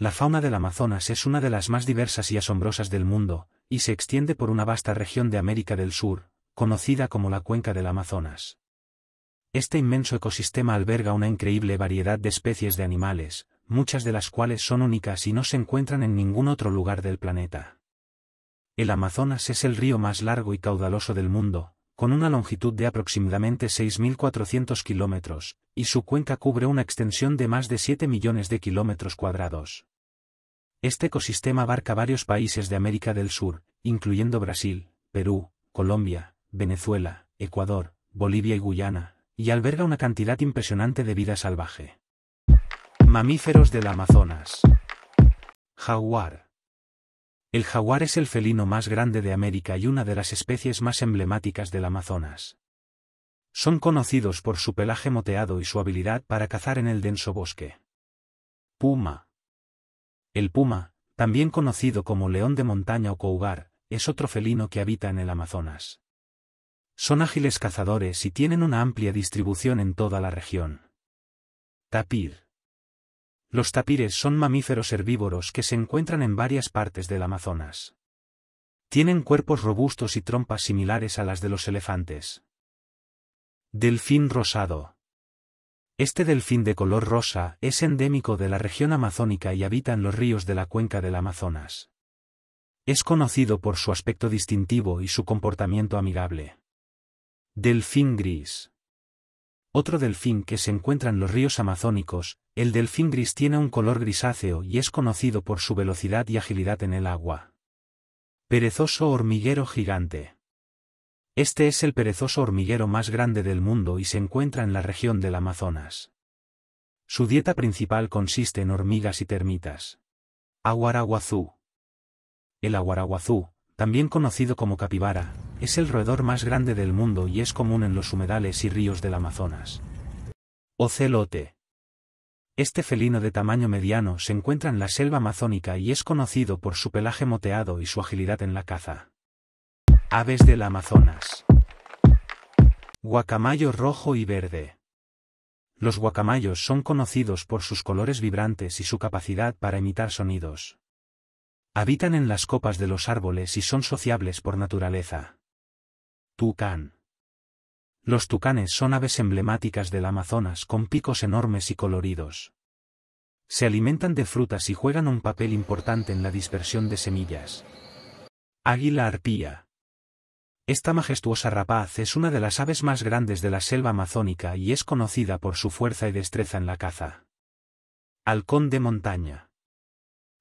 La fauna del Amazonas es una de las más diversas y asombrosas del mundo, y se extiende por una vasta región de América del Sur, conocida como la cuenca del Amazonas. Este inmenso ecosistema alberga una increíble variedad de especies de animales, muchas de las cuales son únicas y no se encuentran en ningún otro lugar del planeta. El Amazonas es el río más largo y caudaloso del mundo, con una longitud de aproximadamente 6.400 kilómetros, y su cuenca cubre una extensión de más de 7 millones de kilómetros cuadrados. Este ecosistema abarca varios países de América del Sur, incluyendo Brasil, Perú, Colombia, Venezuela, Ecuador, Bolivia y Guyana, y alberga una cantidad impresionante de vida salvaje. Mamíferos del Amazonas. Jaguar. El jaguar es el felino más grande de América y una de las especies más emblemáticas del Amazonas. Son conocidos por su pelaje moteado y su habilidad para cazar en el denso bosque. Puma. El puma, también conocido como león de montaña o cougar, es otro felino que habita en el Amazonas. Son ágiles cazadores y tienen una amplia distribución en toda la región. Tapir. Los tapires son mamíferos herbívoros que se encuentran en varias partes del Amazonas. Tienen cuerpos robustos y trompas similares a las de los elefantes. Delfín rosado. Este delfín de color rosa es endémico de la región amazónica y habita en los ríos de la cuenca del Amazonas. Es conocido por su aspecto distintivo y su comportamiento amigable. Delfín gris. Otro delfín que se encuentra en los ríos amazónicos, el delfín gris tiene un color grisáceo y es conocido por su velocidad y agilidad en el agua. Perezoso hormiguero gigante. Este es el perezoso hormiguero más grande del mundo y se encuentra en la región del Amazonas. Su dieta principal consiste en hormigas y termitas. Aguaraguazú. El aguaraguazú, también conocido como capibara, es el roedor más grande del mundo y es común en los humedales y ríos del Amazonas. Ocelote. Este felino de tamaño mediano se encuentra en la selva amazónica y es conocido por su pelaje moteado y su agilidad en la caza. Aves del Amazonas. Guacamayo rojo y verde. Los guacamayos son conocidos por sus colores vibrantes y su capacidad para imitar sonidos. Habitan en las copas de los árboles y son sociables por naturaleza. Tucán. Los tucanes son aves emblemáticas del Amazonas con picos enormes y coloridos. Se alimentan de frutas y juegan un papel importante en la dispersión de semillas. Águila arpía. Esta majestuosa rapaz es una de las aves más grandes de la selva amazónica y es conocida por su fuerza y destreza en la caza. Halcón de montaña.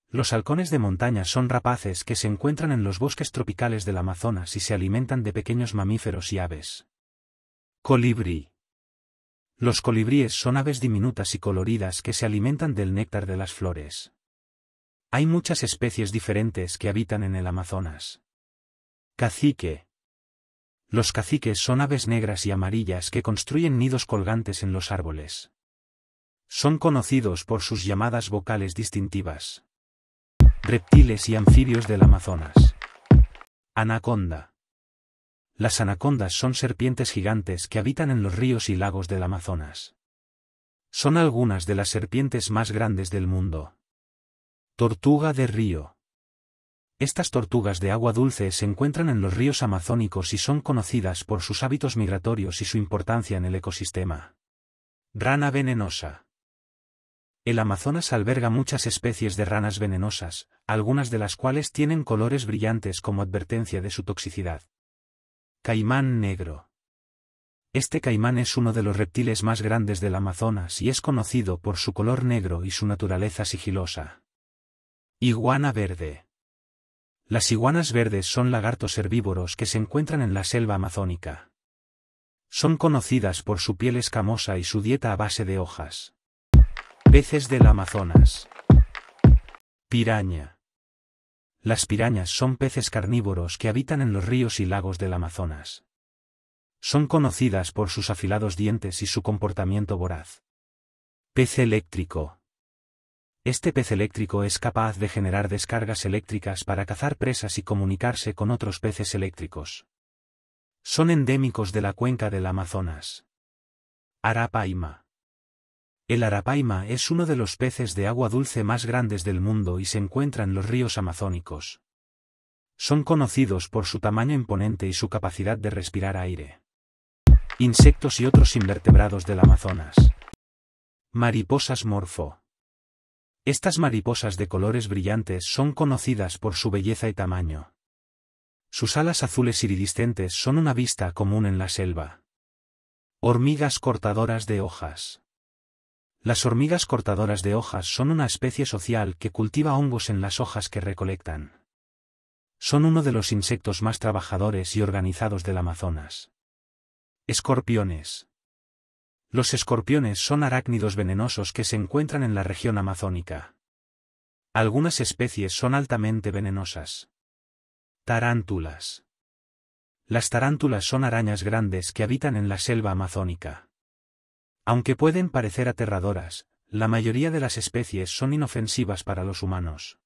Los halcones de montaña son rapaces que se encuentran en los bosques tropicales del Amazonas y se alimentan de pequeños mamíferos y aves. Colibrí. Los colibríes son aves diminutas y coloridas que se alimentan del néctar de las flores. Hay muchas especies diferentes que habitan en el Amazonas. Cacique. Los caciques son aves negras y amarillas que construyen nidos colgantes en los árboles. Son conocidos por sus llamadas vocales distintivas reptiles y anfibios del Amazonas. Anaconda. Las anacondas son serpientes gigantes que habitan en los ríos y lagos del Amazonas. Son algunas de las serpientes más grandes del mundo. Tortuga de río. Estas tortugas de agua dulce se encuentran en los ríos amazónicos y son conocidas por sus hábitos migratorios y su importancia en el ecosistema. Rana venenosa. El Amazonas alberga muchas especies de ranas venenosas, algunas de las cuales tienen colores brillantes como advertencia de su toxicidad. Caimán negro. Este caimán es uno de los reptiles más grandes del Amazonas y es conocido por su color negro y su naturaleza sigilosa. Iguana verde. Las iguanas verdes son lagartos herbívoros que se encuentran en la selva amazónica. Son conocidas por su piel escamosa y su dieta a base de hojas. Peces del Amazonas. Piraña. Las pirañas son peces carnívoros que habitan en los ríos y lagos del Amazonas. Son conocidas por sus afilados dientes y su comportamiento voraz. Pez eléctrico. Este pez eléctrico es capaz de generar descargas eléctricas para cazar presas y comunicarse con otros peces eléctricos. Son endémicos de la cuenca del Amazonas. Arapaima. El arapaima es uno de los peces de agua dulce más grandes del mundo y se encuentra en los ríos amazónicos. Son conocidos por su tamaño imponente y su capacidad de respirar aire. Insectos y otros invertebrados del Amazonas. Mariposas morfo. Estas mariposas de colores brillantes son conocidas por su belleza y tamaño. Sus alas azules iridiscentes son una vista común en la selva. Hormigas cortadoras de hojas. Las hormigas cortadoras de hojas son una especie social que cultiva hongos en las hojas que recolectan. Son uno de los insectos más trabajadores y organizados del Amazonas. Escorpiones. Los escorpiones son arácnidos venenosos que se encuentran en la región amazónica. Algunas especies son altamente venenosas. Tarántulas. Las tarántulas son arañas grandes que habitan en la selva amazónica. Aunque pueden parecer aterradoras, la mayoría de las especies son inofensivas para los humanos.